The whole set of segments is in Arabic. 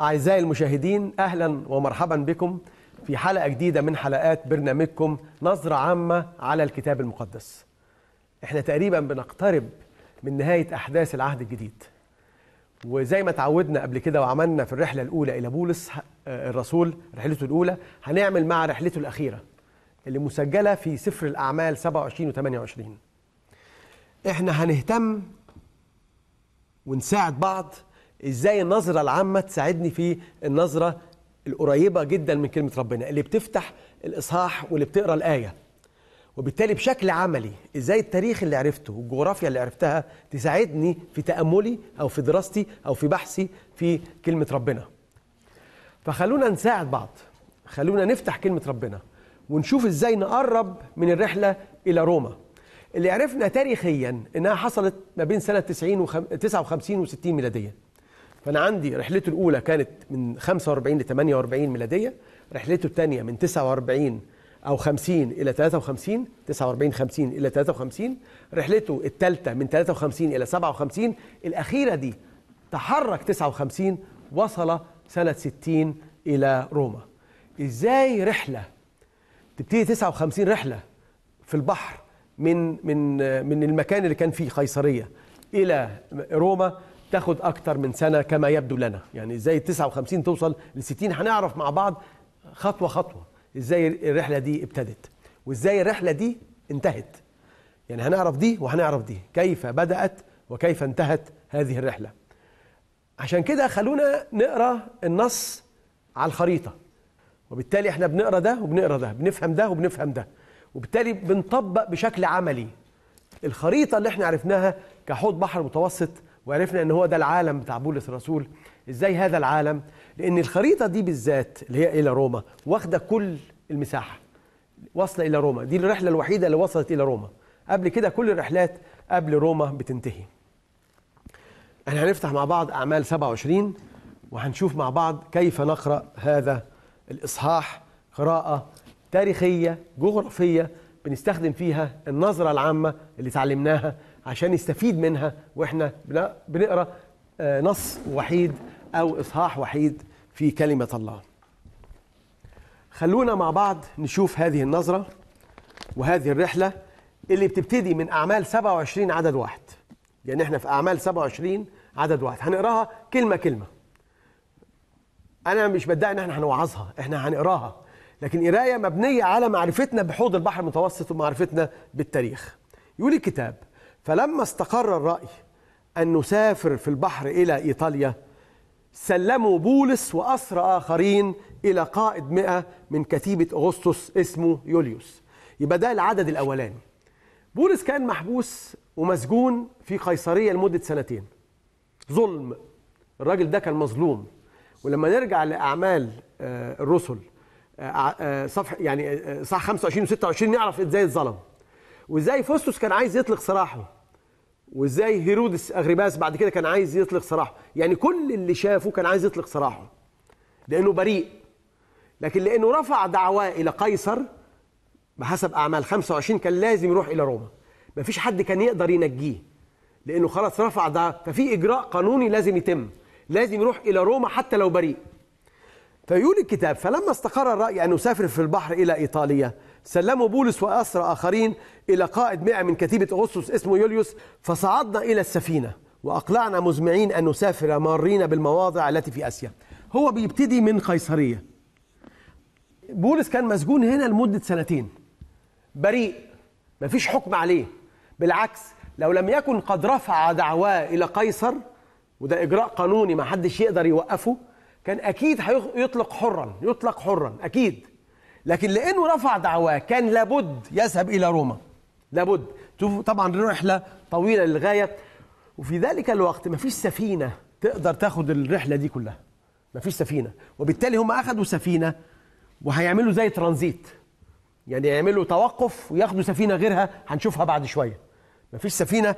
أعزائي المشاهدين أهلا ومرحبا بكم في حلقة جديدة من حلقات برنامجكم نظرة عامة على الكتاب المقدس احنا تقريبا بنقترب من نهاية أحداث العهد الجديد وزي ما تعودنا قبل كده وعملنا في الرحلة الأولى إلى بولس آه، الرسول رحلته الأولى هنعمل مع رحلته الأخيرة اللي مسجلة في سفر الأعمال 27 و 28 احنا هنهتم ونساعد بعض ازاي النظره العامه تساعدني في النظره القريبه جدا من كلمه ربنا اللي بتفتح الاصحاح واللي بتقرا الايه وبالتالي بشكل عملي ازاي التاريخ اللي عرفته والجغرافيا اللي عرفتها تساعدني في تاملي او في دراستي او في بحثي في كلمه ربنا فخلونا نساعد بعض خلونا نفتح كلمه ربنا ونشوف ازاي نقرب من الرحله الى روما اللي عرفنا تاريخيا انها حصلت ما بين سنه 90 و 59 و 60 ميلاديه فانا عندي رحلته الاولى كانت من 45 ل 48 ميلاديه رحلته الثانيه من 49 او 50 الى 53 49 50 الى 53 رحلته الثالثه من 53 الى 57 الاخيره دي تحرك 59 وصل سنه 60 الى روما ازاي رحله تبتدي 59 رحله في البحر من من من المكان اللي كان فيه قيصريه الى روما تاخد اكتر من سنه كما يبدو لنا يعني ازاي 59 توصل ل 60 هنعرف مع بعض خطوه خطوه ازاي الرحله دي ابتدت وازاي الرحله دي انتهت يعني هنعرف دي وهنعرف دي كيف بدات وكيف انتهت هذه الرحله عشان كده خلونا نقرا النص على الخريطه وبالتالي احنا بنقرا ده وبنقرا ده بنفهم ده وبنفهم ده وبالتالي بنطبق بشكل عملي الخريطه اللي احنا عرفناها كحوض بحر متوسط وعرفنا ان هو ده العالم بتاع بولس الرسول ازاي هذا العالم لان الخريطه دي بالذات اللي هي الى روما واخده كل المساحه واصله الى روما دي الرحله الوحيده اللي وصلت الى روما قبل كده كل الرحلات قبل روما بتنتهي احنا هنفتح مع بعض اعمال 27 وهنشوف مع بعض كيف نقرا هذا الاصحاح قراءه تاريخيه جغرافيه بنستخدم فيها النظره العامه اللي تعلمناها عشان يستفيد منها واحنا بنقرا آه، نص وحيد او اصحاح وحيد في كلمه الله خلونا مع بعض نشوف هذه النظره وهذه الرحله اللي بتبتدي من اعمال 27 عدد واحد يعني احنا في اعمال 27 عدد واحد هنقراها كلمه كلمه انا مش بدعي ان احنا هنوعظها احنا هنقراها لكن قرايه مبنيه على معرفتنا بحوض البحر المتوسط ومعرفتنا بالتاريخ يقول الكتاب فلما استقر الرأي أن نسافر في البحر إلى إيطاليا سلموا بولس وأسرى آخرين إلى قائد مئة من كتيبة أغسطس اسمه يوليوس يبقى ده العدد الأولاني بولس كان محبوس ومسجون في قيصرية لمدة سنتين ظلم الراجل ده كان مظلوم ولما نرجع لأعمال آه، الرسل آه، آه، صفح يعني صح 25 و 26 نعرف ازاي اتظلم وازاي فوستوس كان عايز يطلق سراحه وازاي هيرودس اغريباس بعد كده كان عايز يطلق سراحه يعني كل اللي شافه كان عايز يطلق سراحه لانه بريء لكن لانه رفع دعواه الى قيصر بحسب اعمال 25 كان لازم يروح الى روما ما فيش حد كان يقدر ينجيه لانه خلاص رفع ده ففي اجراء قانوني لازم يتم لازم يروح الى روما حتى لو بريء فيقول الكتاب فلما استقر الراي ان اسافر في البحر الى ايطاليا سلموا بولس وأسرى آخرين إلى قائد مئة من كتيبة أغسطس اسمه يوليوس فصعدنا إلى السفينة وأقلعنا مزمعين أن نسافر مارين بالمواضع التي في آسيا هو بيبتدي من قيصرية بولس كان مسجون هنا لمدة سنتين بريء مفيش حكم عليه بالعكس لو لم يكن قد رفع دعواه إلى قيصر وده إجراء قانوني ما حدش يقدر يوقفه كان أكيد هيطلق حرا يطلق حرا أكيد لكن لأنه رفع دعواه كان لابد يذهب إلى روما لابد طبعا رحلة طويلة للغاية وفي ذلك الوقت ما فيش سفينة تقدر تاخد الرحلة دي كلها ما فيش سفينة وبالتالي هم اخذوا سفينة وهيعملوا زي ترانزيت يعني يعملوا توقف وياخدوا سفينة غيرها هنشوفها بعد شوية ما فيش سفينة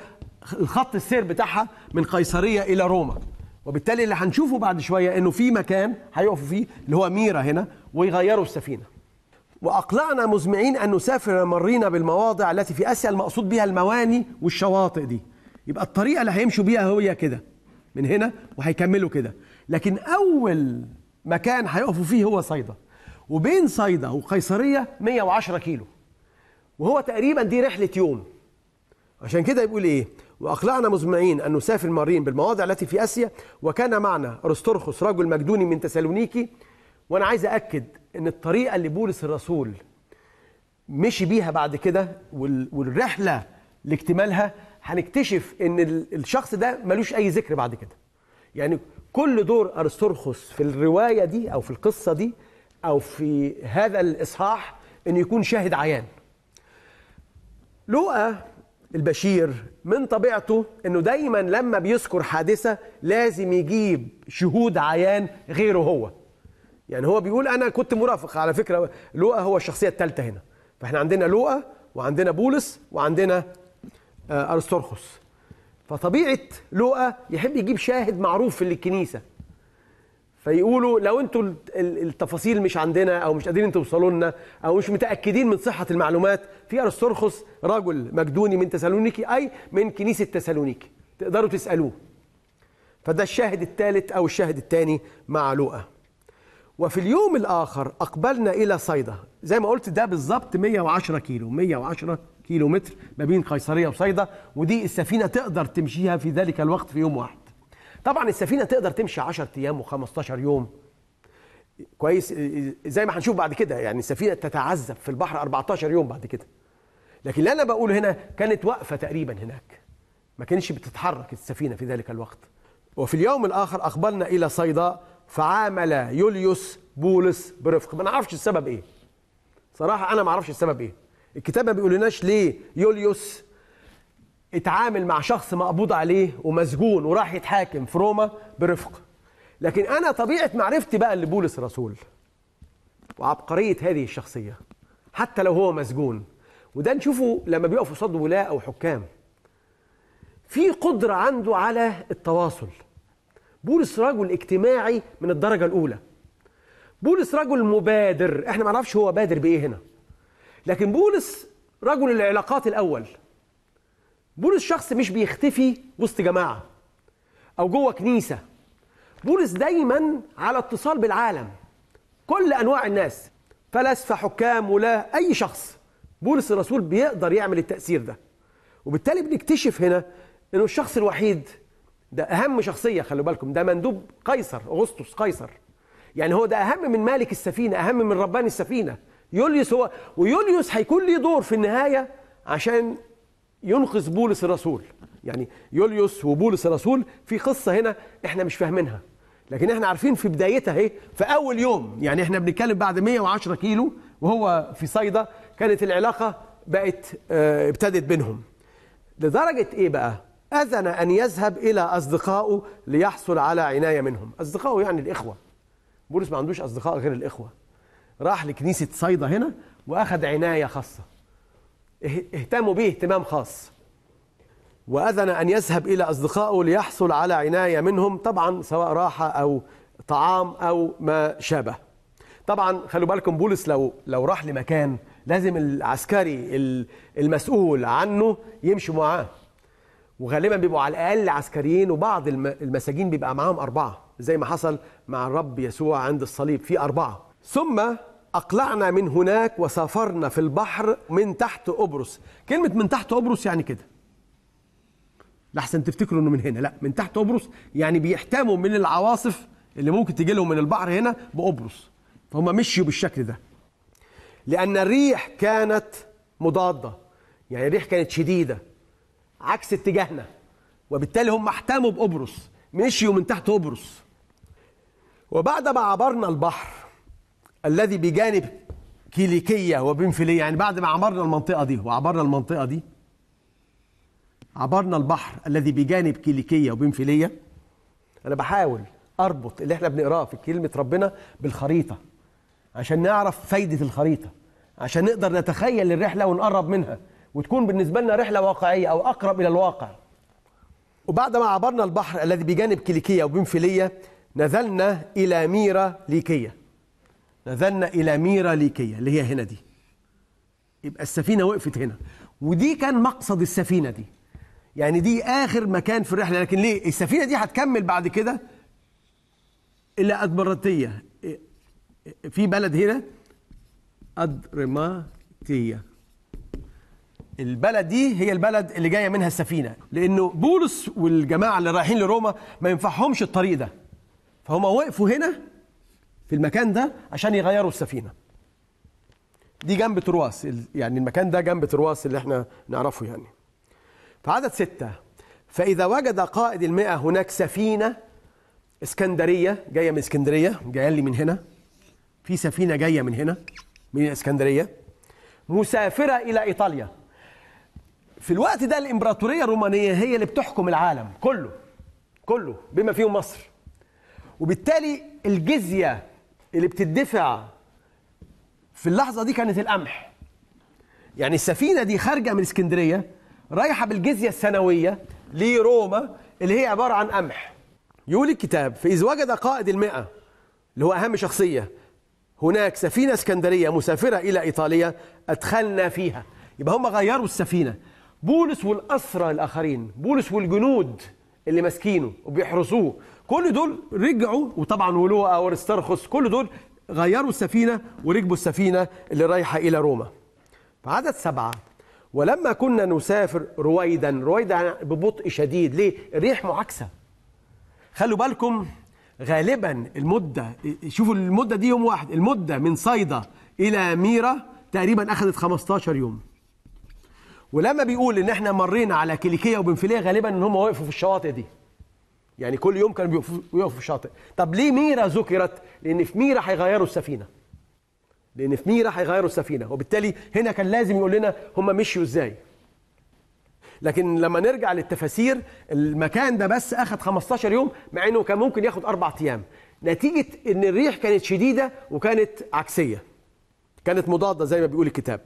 الخط السير بتاعها من قيصرية إلى روما وبالتالي اللي هنشوفه بعد شوية إنه في مكان هيقفوا فيه اللي هو ميرا هنا ويغيروا السفينة وأقلعنا مزمعين أن نسافر مرينا بالمواضع التي في آسيا المقصود بها المواني والشواطئ دي يبقى الطريقة اللي هيمشوا بيها هي كده من هنا وهيكملوا كده لكن أول مكان هيقفوا فيه هو صيدا وبين صيدا وقيصرية 110 كيلو وهو تقريبا دي رحلة يوم عشان كده يقول إيه وأقلعنا مزمعين أن نسافر مرين بالمواضع التي في آسيا وكان معنا أرسطرخس رجل مقدوني من تسالونيكي وأنا عايز أكد ان الطريقه اللي بولس الرسول مشي بيها بعد كده والرحله لاكتمالها هنكتشف ان الشخص ده ملوش اي ذكر بعد كده يعني كل دور ارسترخس في الروايه دي او في القصه دي او في هذا الاصحاح انه يكون شاهد عيان لوقا البشير من طبيعته انه دايما لما بيذكر حادثه لازم يجيب شهود عيان غيره هو يعني هو بيقول انا كنت مرافق على فكره لوقا هو الشخصيه الثالثه هنا فاحنا عندنا لوقا وعندنا بولس وعندنا آه، ارسطرخس فطبيعه لوقا يحب يجيب شاهد معروف في الكنيسه فيقولوا لو انتوا التفاصيل مش عندنا او مش قادرين توصلوا لنا او مش متاكدين من صحه المعلومات في ارسطرخس رجل مجدوني من تسالونيكي اي من كنيسه تسالونيكي تقدروا تسالوه فده الشاهد الثالث او الشاهد الثاني مع لوقا وفي اليوم الآخر أقبلنا إلى صيدا زي ما قلت ده بالظبط 110 كيلو 110 كيلو متر ما بين قيصرية وصيدا ودي السفينة تقدر تمشيها في ذلك الوقت في يوم واحد طبعا السفينة تقدر تمشي 10 أيام و15 يوم كويس زي ما هنشوف بعد كده يعني السفينة تتعذب في البحر 14 يوم بعد كده لكن اللي أنا بقوله هنا كانت واقفة تقريبا هناك ما كانتش بتتحرك السفينة في ذلك الوقت وفي اليوم الآخر أقبلنا إلى صيدا فعامل يوليوس بولس برفق ما نعرفش السبب ايه صراحه انا ما اعرفش السبب ايه الكتاب ما بيقولناش ليه يوليوس اتعامل مع شخص مقبوض عليه ومسجون وراح يتحاكم في روما برفق لكن انا طبيعه معرفتي بقى لبولس الرسول وعبقريه هذه الشخصيه حتى لو هو مسجون وده نشوفه لما بيقف قصاد ولاة او حكام في قدره عنده على التواصل بولس رجل اجتماعي من الدرجة الأولى بولس رجل مبادر احنا ما نعرفش هو بادر بإيه هنا لكن بولس رجل العلاقات الأول بولس شخص مش بيختفي وسط جماعة أو جوه كنيسة بولس دايما على اتصال بالعالم كل أنواع الناس فلاسفة حكام ولا أي شخص بولس الرسول بيقدر يعمل التأثير ده وبالتالي بنكتشف هنا أنه الشخص الوحيد ده اهم شخصيه خلوا بالكم ده مندوب قيصر اغسطس قيصر يعني هو ده اهم من مالك السفينه اهم من ربان السفينه يوليوس هو ويوليوس هيكون ليه دور في النهايه عشان ينقذ بولس الرسول يعني يوليوس وبولس الرسول في قصه هنا احنا مش فاهمينها لكن احنا عارفين في بدايتها اهي في اول يوم يعني احنا بنتكلم بعد 110 كيلو وهو في صيدا كانت العلاقه بقت آه، ابتدت بينهم لدرجه ايه بقى أذن أن يذهب إلى أصدقائه ليحصل على عناية منهم أصدقائه يعني الإخوة بولس ما عندوش أصدقاء غير الإخوة راح لكنيسة صيدا هنا وأخذ عناية خاصة اهتموا به اهتمام خاص وأذن أن يذهب إلى أصدقائه ليحصل على عناية منهم طبعا سواء راحة أو طعام أو ما شابه طبعا خلوا بالكم بولس لو لو راح لمكان لازم العسكري المسؤول عنه يمشي معاه وغالبا بيبقوا على الاقل عسكريين وبعض المساجين بيبقى معاهم اربعه زي ما حصل مع الرب يسوع عند الصليب في اربعه ثم اقلعنا من هناك وسافرنا في البحر من تحت قبرص كلمه من تحت قبرص يعني كده لحسن تفتكروا انه من هنا لا من تحت قبرص يعني بيحتموا من العواصف اللي ممكن تيجي لهم من البحر هنا بقبرص فهم مشيوا بالشكل ده لان الريح كانت مضاده يعني الريح كانت شديده عكس اتجاهنا وبالتالي هم احتموا بقبرص مشيوا من تحت قبرص وبعد ما عبرنا البحر الذي بجانب كيليكية وبنفيلية يعني بعد ما عبرنا المنطقة دي وعبرنا المنطقة دي عبرنا البحر الذي بجانب كيليكية وبنفيلية أنا بحاول أربط اللي احنا بنقراه في كلمة ربنا بالخريطة عشان نعرف فايدة الخريطة عشان نقدر نتخيل الرحلة ونقرب منها وتكون بالنسبه لنا رحله واقعيه او اقرب الى الواقع وبعد ما عبرنا البحر الذي بجانب كيليكيه وبنفيليه نزلنا الى ميرا ليكيه نزلنا الى ميرا ليكيه اللي هي هنا دي يبقى السفينه وقفت هنا ودي كان مقصد السفينه دي يعني دي اخر مكان في الرحله لكن ليه السفينه دي هتكمل بعد كده الى ادمرتيه إيه، إيه، في بلد هنا ادرماتيه البلد دي هي البلد اللي جايه منها السفينه لانه بولس والجماعه اللي رايحين لروما ما ينفعهمش الطريق ده فهم وقفوا هنا في المكان ده عشان يغيروا السفينه دي جنب ترواس يعني المكان ده جنب ترواس اللي احنا نعرفه يعني فعدد ستة فإذا وجد قائد المئة هناك سفينة اسكندرية جاية من اسكندرية جاية لي من هنا في سفينة جاية من هنا من الاسكندرية مسافرة إلى إيطاليا في الوقت ده الامبراطوريه الرومانيه هي اللي بتحكم العالم كله كله بما فيهم مصر وبالتالي الجزيه اللي بتدفع في اللحظه دي كانت القمح يعني السفينه دي خارجه من اسكندريه رايحه بالجزيه السنويه لروما اللي هي عباره عن قمح يقول الكتاب فاذ وجد قائد المئه اللي هو اهم شخصيه هناك سفينه اسكندريه مسافره الى ايطاليا ادخلنا فيها يبقى هم غيروا السفينه بولس والأسرى الآخرين بولس والجنود اللي ماسكينه وبيحرسوه كل دول رجعوا وطبعا ولوقا وارسترخس كل دول غيروا السفينة وركبوا السفينة اللي رايحة إلى روما فعدد سبعة ولما كنا نسافر رويدا رويدا ببطء شديد ليه الريح معاكسة خلوا بالكم غالبا المدة شوفوا المدة دي يوم واحد المدة من صيدا إلى ميرا تقريبا أخذت 15 يوم ولما بيقول ان احنا مرينا على كيليكيه وبنفيليه غالبا ان هم وقفوا في الشواطئ دي يعني كل يوم كانوا بيقفوا في الشاطئ طب ليه ميرا ذكرت لان في ميرا هيغيروا السفينه لان في ميرا هيغيروا السفينه وبالتالي هنا كان لازم يقول لنا هم مشيوا ازاي لكن لما نرجع للتفاسير المكان ده بس اخد 15 يوم مع انه كان ممكن ياخد اربع ايام نتيجه ان الريح كانت شديده وكانت عكسيه كانت مضاده زي ما بيقول الكتاب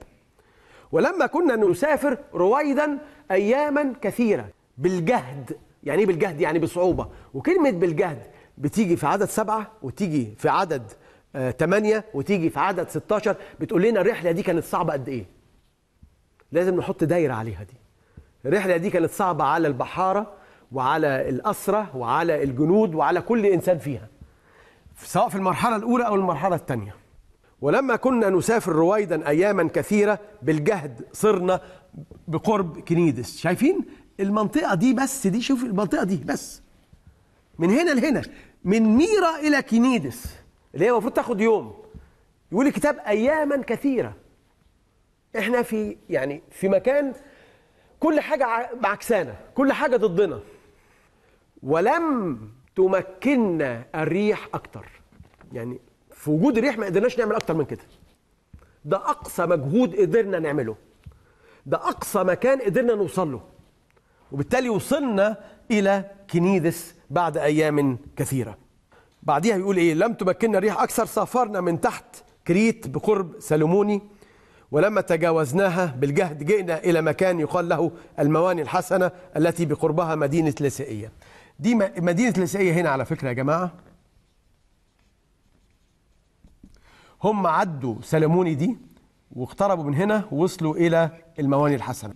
ولما كنا نسافر رويدا أياما كثيرة بالجهد يعني إيه بالجهد يعني بصعوبة وكلمة بالجهد بتيجي في عدد سبعة وتيجي في عدد ثمانية آه، وتيجي في عدد 16 بتقول لنا الرحلة دي كانت صعبة قد إيه لازم نحط دايرة عليها دي الرحلة دي كانت صعبة على البحارة وعلى الأسرة وعلى الجنود وعلى كل إنسان فيها سواء في المرحلة الأولى أو المرحلة الثانية ولما كنا نسافر رويدا أياما كثيرة بالجهد صرنا بقرب كنيدس شايفين المنطقة دي بس دي شوف المنطقة دي بس من هنا لهنا من ميرا إلى كنيدس اللي هي المفروض تاخد يوم يقول الكتاب أياما كثيرة احنا في يعني في مكان كل حاجة عكسانا كل حاجة ضدنا ولم تمكننا الريح أكتر يعني في وجود الريح ما قدرناش نعمل اكتر من كده ده اقصى مجهود قدرنا نعمله ده اقصى مكان قدرنا نوصل له وبالتالي وصلنا الى كنيدس بعد ايام كثيره بعديها يقول ايه لم تمكننا الريح اكثر سافرنا من تحت كريت بقرب سلموني ولما تجاوزناها بالجهد جئنا الى مكان يقال له المواني الحسنه التي بقربها مدينه لسائيه دي مدينه لسائيه هنا على فكره يا جماعه هم عدوا سلموني دي واقتربوا من هنا ووصلوا إلى المواني الحسنة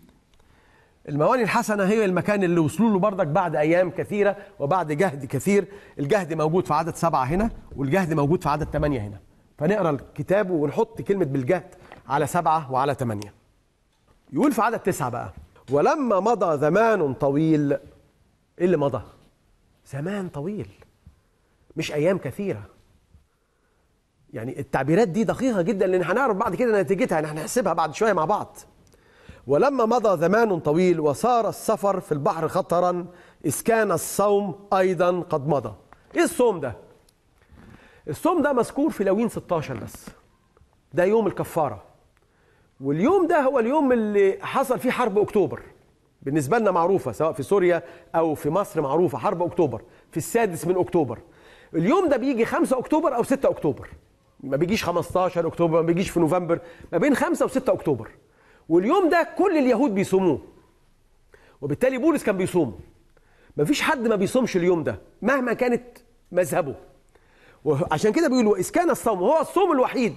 المواني الحسنة هي المكان اللي وصلوا له بردك بعد أيام كثيرة وبعد جهد كثير الجهد موجود في عدد سبعة هنا والجهد موجود في عدد ثمانية هنا فنقرأ الكتاب ونحط كلمة بالجهد على سبعة وعلى ثمانية يقول في عدد تسعة بقى ولما مضى زمان طويل إيه اللي مضى؟ زمان طويل مش أيام كثيرة يعني التعبيرات دي دقيقة جدا لأن هنعرف بعد كده نتيجتها احنا يعني هنحسبها بعد شوية مع بعض ولما مضى زمان طويل وصار السفر في البحر خطرا إذ كان الصوم أيضا قد مضى إيه الصوم ده؟ الصوم ده مذكور في لوين 16 بس ده يوم الكفارة واليوم ده هو اليوم اللي حصل فيه حرب أكتوبر بالنسبة لنا معروفة سواء في سوريا أو في مصر معروفة حرب أكتوبر في السادس من أكتوبر اليوم ده بيجي 5 أكتوبر أو 6 أكتوبر ما بيجيش 15 اكتوبر ما بيجيش في نوفمبر ما بين 5 و6 اكتوبر واليوم ده كل اليهود بيصوموه وبالتالي بولس كان بيصوم ما فيش حد ما بيصومش اليوم ده مهما كانت مذهبه وعشان كده بيقولوا إذ كان الصوم هو الصوم الوحيد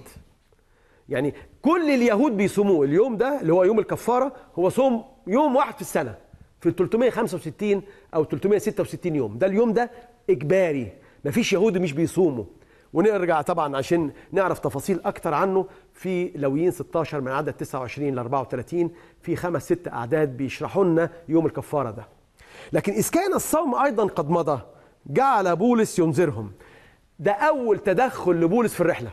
يعني كل اليهود بيصوموه اليوم ده اللي هو يوم الكفارة هو صوم يوم واحد في السنة في 365 أو 366 يوم ده اليوم ده إجباري ما فيش يهودي مش بيصومه ونرجع طبعا عشان نعرف تفاصيل اكتر عنه في لويين 16 من عدد 29 ل 34 في خمس ست اعداد بيشرحوا لنا يوم الكفاره ده. لكن اذ كان الصوم ايضا قد مضى جعل بولس ينذرهم. ده اول تدخل لبولس في الرحله.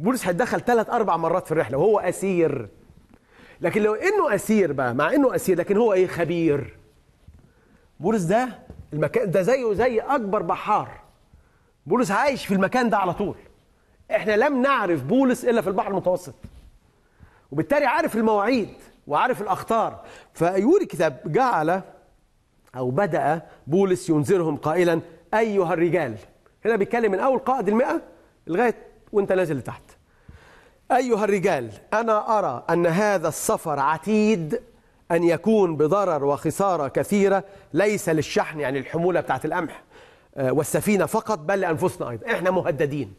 بولس هيتدخل ثلاث اربع مرات في الرحله وهو اسير. لكن لو انه اسير بقى مع انه اسير لكن هو ايه خبير. بولس ده المكان ده زيه زي اكبر بحار بولس عايش في المكان ده على طول احنا لم نعرف بولس الا في البحر المتوسط وبالتالي عارف المواعيد وعارف الاخطار فيقول الكتاب جعل او بدا بولس ينذرهم قائلا ايها الرجال هنا بيتكلم من اول قائد المئه لغايه وانت نازل لتحت ايها الرجال انا ارى ان هذا السفر عتيد ان يكون بضرر وخساره كثيره ليس للشحن يعني الحموله بتاعه القمح آه، والسفينة فقط بل لأنفسنا أيضا إحنا مهددين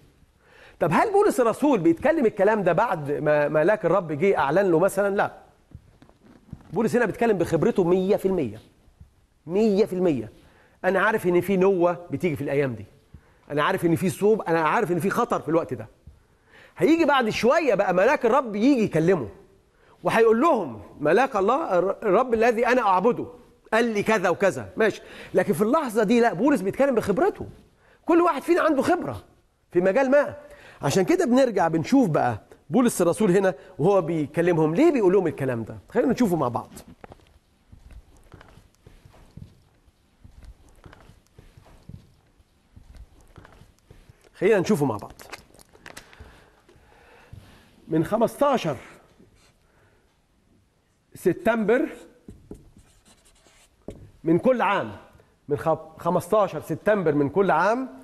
طب هل بولس الرسول بيتكلم الكلام ده بعد ما ملاك الرب جه أعلن له مثلا لا بولس هنا بيتكلم بخبرته 100% 100% أنا عارف إن في نوة بتيجي في الأيام دي أنا عارف إن في صوب أنا عارف إن في خطر في الوقت ده هيجي بعد شوية بقى ملاك الرب يجي يكلمه وهيقول لهم ملاك الله الرب الذي أنا أعبده قال لي كذا وكذا ماشي لكن في اللحظه دي لا بولس بيتكلم بخبرته كل واحد فينا عنده خبره في مجال ما عشان كده بنرجع بنشوف بقى بولس الرسول هنا وهو بيكلمهم ليه بيقول لهم الكلام ده خلينا نشوفه مع بعض خلينا نشوفه مع بعض من 15 سبتمبر من كل عام من 15 سبتمبر من كل عام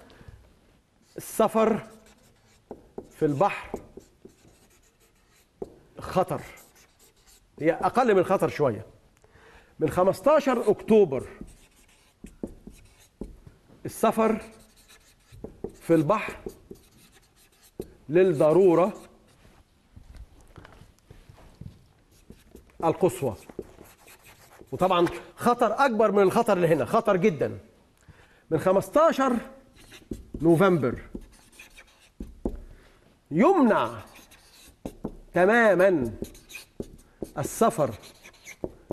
السفر في البحر خطر هي اقل من الخطر شويه من 15 اكتوبر السفر في البحر للضروره القصوى وطبعا خطر اكبر من الخطر اللي هنا خطر جدا من 15 نوفمبر يمنع تماما السفر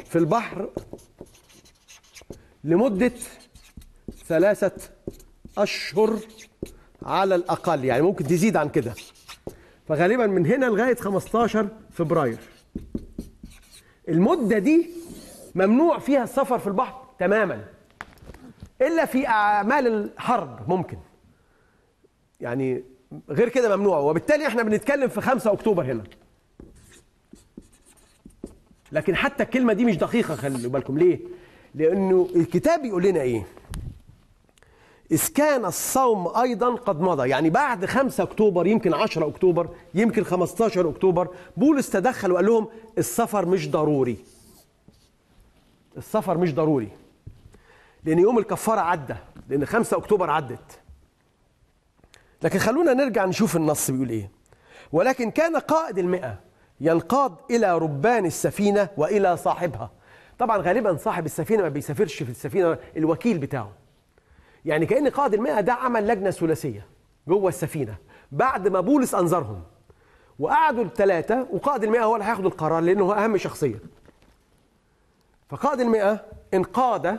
في البحر لمدة ثلاثة أشهر على الأقل يعني ممكن تزيد عن كده فغالبا من هنا لغاية 15 فبراير المدة دي ممنوع فيها السفر في البحر تماما الا في اعمال الحرب ممكن يعني غير كده ممنوع وبالتالي احنا بنتكلم في 5 اكتوبر هنا لكن حتى الكلمه دي مش دقيقه خلوا بالكم ليه لانه الكتاب بيقول لنا ايه إذ كان الصوم أيضا قد مضى يعني بعد 5 أكتوبر يمكن 10 أكتوبر يمكن 15 أكتوبر بولس تدخل وقال لهم السفر مش ضروري السفر مش ضروري لأن يوم الكفارة عدى لأن 5 أكتوبر عدت لكن خلونا نرجع نشوف النص بيقول إيه ولكن كان قائد المئة ينقاد إلى ربان السفينة وإلى صاحبها طبعا غالبا صاحب السفينة ما بيسافرش في السفينة الوكيل بتاعه يعني كأن قائد المئة ده عمل لجنة ثلاثية جوه السفينة بعد ما بولس أنظرهم وقعدوا الثلاثة وقائد المئة هو اللي هياخد القرار لأنه هو أهم شخصية فقائد المئة انقاد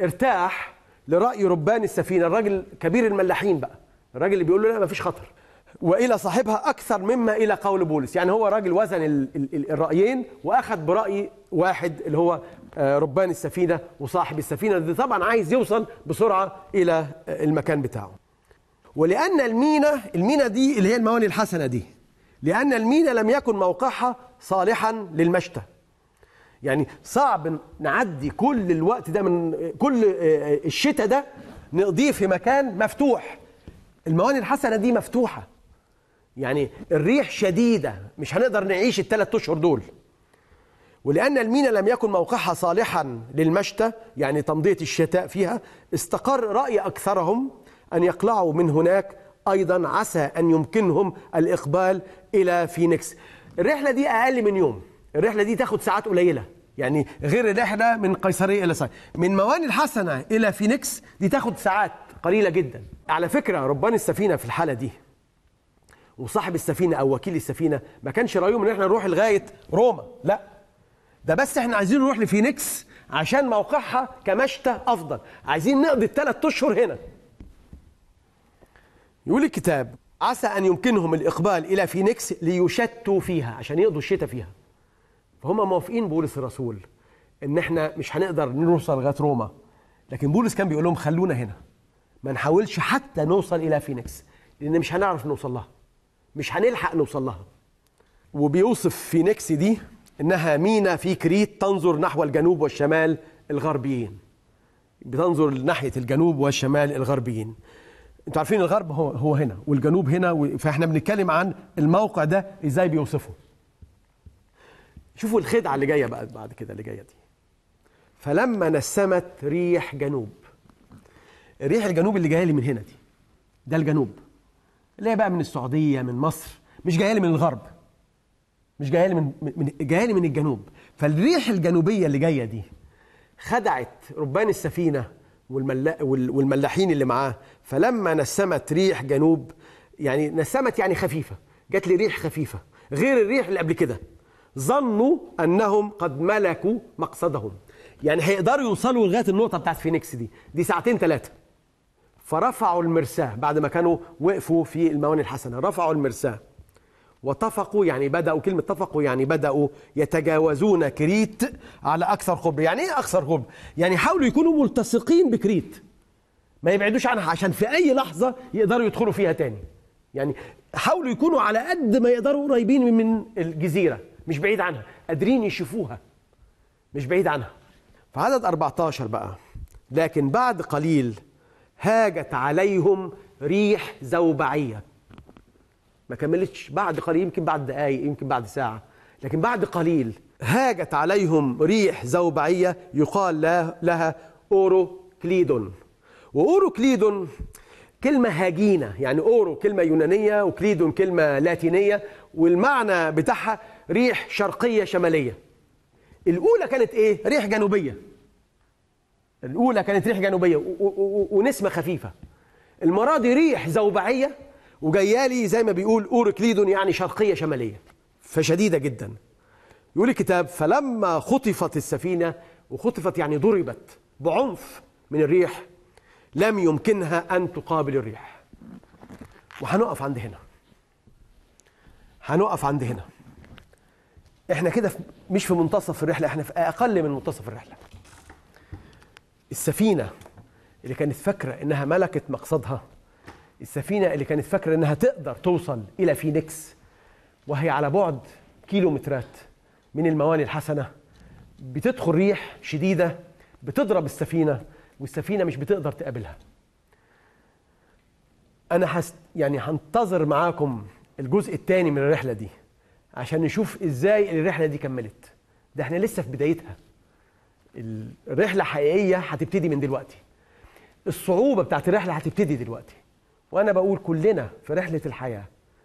ارتاح لرأي ربان السفينة الراجل كبير الملاحين بقى الراجل اللي بيقول له لا ما فيش خطر والى صاحبها اكثر مما الى قول بولس يعني هو راجل وزن الرايين واخذ براي واحد اللي هو آه، ربان السفينه وصاحب السفينه اللي طبعا عايز يوصل بسرعه الى المكان بتاعه ولان المينا المينا دي اللي هي المواني الحسنه دي لان المينا لم يكن موقعها صالحا للمشتى يعني صعب نعدي كل الوقت ده من كل آه، آه، الشتاء ده نقضيه في مكان مفتوح المواني الحسنه دي مفتوحه يعني الريح شديده مش هنقدر نعيش الثلاث اشهر دول ولأن المينا لم يكن موقعها صالحا للمشتى يعني تمضية الشتاء فيها استقر رأي أكثرهم أن يقلعوا من هناك أيضا عسى أن يمكنهم الإقبال إلى فينيكس الرحلة دي أقل من يوم الرحله دي تاخد ساعات قليله يعني غير الرحله من قيصريه الى صيدا من مواني الحسنه الى فينيكس دي تاخد ساعات قليله جدا على فكره ربان السفينه في الحاله دي وصاحب السفينه او وكيل السفينه ما كانش رايهم ان احنا نروح لغايه روما لا ده بس احنا عايزين نروح لفينيكس عشان موقعها كمشتى افضل عايزين نقضي الثلاث اشهر هنا يقول الكتاب عسى ان يمكنهم الاقبال الى فينيكس ليشتوا فيها عشان يقضوا الشتاء فيها فهم موافقين بولس الرسول ان احنا مش هنقدر نوصل لغايه روما لكن بولس كان بيقول لهم خلونا هنا ما نحاولش حتى نوصل الى فينيكس لان مش هنعرف نوصل لها مش هنلحق نوصل لها وبيوصف فينيكس دي انها مينا في كريت تنظر نحو الجنوب والشمال الغربيين بتنظر ناحيه الجنوب والشمال الغربيين انتوا عارفين الغرب هو هنا والجنوب هنا فاحنا بنتكلم عن الموقع ده ازاي بيوصفه شوفوا الخدعة اللي جاية بقى بعد كده اللي جاية دي فلما نسمت ريح جنوب ريح الجنوب اللي جايه لي من هنا دي ده الجنوب اللي هي بقى من السعوديه من مصر مش جايه لي من الغرب مش جايه لي من, من جايه لي من الجنوب فالريح الجنوبيه اللي جايه دي خدعت ربان السفينه والملاحين اللي معاه فلما نسمت ريح جنوب يعني نسمت يعني خفيفه جات لي ريح خفيفه غير الريح اللي قبل كده ظنوا انهم قد ملكوا مقصدهم يعني هيقدروا يوصلوا لغايه النقطه بتاعت فينيكس دي دي ساعتين ثلاثه فرفعوا المرساه بعد ما كانوا وقفوا في الموانئ الحسنه رفعوا المرساه وطفقوا يعني بدأوا كلمة طفقوا يعني بدأوا يتجاوزون كريت على أكثر قرب يعني إيه أكثر قرب يعني حاولوا يكونوا ملتصقين بكريت ما يبعدوش عنها عشان في أي لحظة يقدروا يدخلوا فيها تاني يعني حاولوا يكونوا على قد ما يقدروا قريبين من الجزيرة مش بعيد عنها قادرين يشوفوها مش بعيد عنها في عدد 14 بقى لكن بعد قليل هاجت عليهم ريح زوبعيه ما كملتش بعد قليل يمكن بعد دقايق يمكن بعد ساعه لكن بعد قليل هاجت عليهم ريح زوبعيه يقال لها اوروكليدون واوروكليدون كلمة هاجينة يعني أورو كلمة يونانية وكليدون كلمة لاتينية والمعنى بتاعها ريح شرقية شمالية الأولى كانت إيه؟ ريح جنوبية الأولى كانت ريح جنوبية ونسمة خفيفة المرة دي ريح زوبعية وجايالي زي ما بيقول أوركليدون يعني شرقية شمالية فشديدة جدا يقول الكتاب فلما خطفت السفينة وخطفت يعني ضربت بعنف من الريح لم يمكنها أن تقابل الريح وهنقف عند هنا هنقف عند هنا احنا كده مش في منتصف الرحله احنا في اقل من منتصف الرحله السفينه اللي كانت فاكره انها ملكت مقصدها السفينه اللي كانت فاكره انها تقدر توصل الى فينيكس وهي على بعد كيلومترات من الموانئ الحسنه بتدخل ريح شديده بتضرب السفينه والسفينه مش بتقدر تقابلها انا حس يعني هنتظر معاكم الجزء الثاني من الرحله دي عشان نشوف ازاي الرحله دي كملت ده احنا لسه في بدايتها الرحله حقيقيه هتبتدي من دلوقتي الصعوبه بتاعت الرحله هتبتدي دلوقتي وانا بقول كلنا في رحله الحياه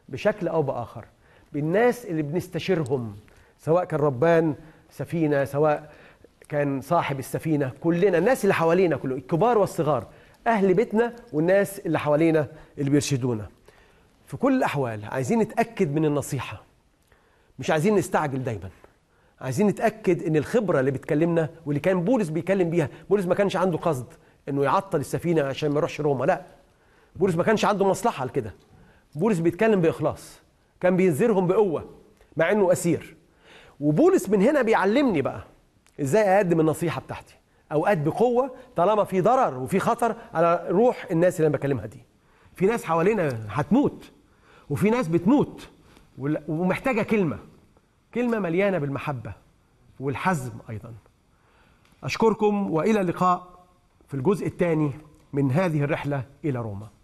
بشكل او باخر بالناس اللي بنستشيرهم سواء كان ربان سفينه سواء كان صاحب السفينه كلنا الناس اللي حوالينا كله الكبار والصغار اهل بيتنا والناس اللي حوالينا اللي بيرشدونا في كل الاحوال عايزين نتاكد من النصيحه مش عايزين نستعجل دايما عايزين نتاكد ان الخبره اللي بتكلمنا واللي كان بولس بيكلم بيها بولس ما كانش عنده قصد انه يعطل السفينه عشان ما يروحش روما لا بولس ما كانش عنده مصلحه لكده بولس بيتكلم باخلاص كان بينذرهم بقوه مع انه اسير وبولس من هنا بيعلمني بقى ازاي اقدم النصيحه بتاعتي اوقات بقوه طالما في ضرر وفي خطر على روح الناس اللي انا بكلمها دي في ناس حوالينا هتموت وفي ناس بتموت ومحتاجه كلمه كلمه مليانه بالمحبه والحزم ايضا اشكركم والى اللقاء في الجزء الثاني من هذه الرحله الى روما